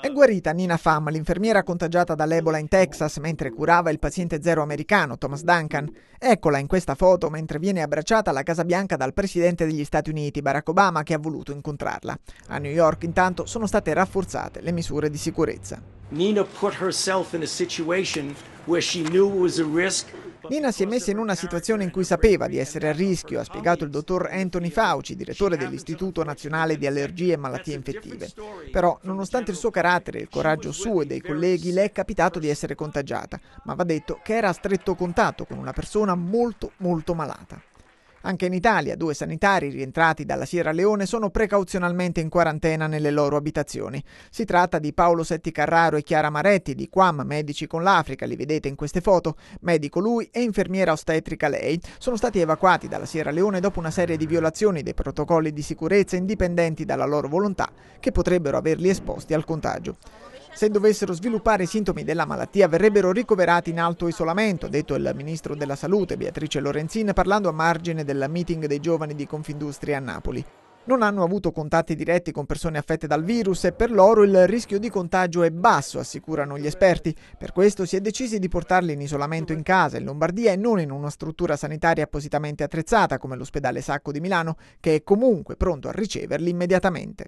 È guarita Nina Pham, l'infermiera contagiata dall'Ebola in Texas mentre curava il paziente zero americano Thomas Duncan. Eccola in questa foto mentre viene abbracciata alla Casa Bianca dal presidente degli Stati Uniti Barack Obama che ha voluto incontrarla. A New York intanto sono state rafforzate le misure di sicurezza. Nina put herself in a situation where she knew it was a risk Nina si è messa in una situazione in cui sapeva di essere a rischio, ha spiegato il dottor Anthony Fauci, direttore dell'Istituto Nazionale di Allergie e Malattie Infettive. Però, nonostante il suo carattere e il coraggio suo e dei colleghi, le è capitato di essere contagiata, ma va detto che era a stretto contatto con una persona molto molto malata. Anche in Italia due sanitari rientrati dalla Sierra Leone sono precauzionalmente in quarantena nelle loro abitazioni. Si tratta di Paolo Setti Carraro e Chiara Maretti di Quam Medici con l'Africa, li vedete in queste foto. Medico lui e infermiera ostetrica lei. Sono stati evacuati dalla Sierra Leone dopo una serie di violazioni dei protocolli di sicurezza indipendenti dalla loro volontà che potrebbero averli esposti al contagio. Se dovessero sviluppare i sintomi della malattia verrebbero ricoverati in alto isolamento, ha detto il ministro della Salute Beatrice Lorenzin parlando a margine del meeting dei giovani di Confindustria a Napoli. Non hanno avuto contatti diretti con persone affette dal virus e per loro il rischio di contagio è basso, assicurano gli esperti. Per questo si è deciso di portarli in isolamento in casa in Lombardia e non in una struttura sanitaria appositamente attrezzata come l'ospedale Sacco di Milano, che è comunque pronto a riceverli immediatamente.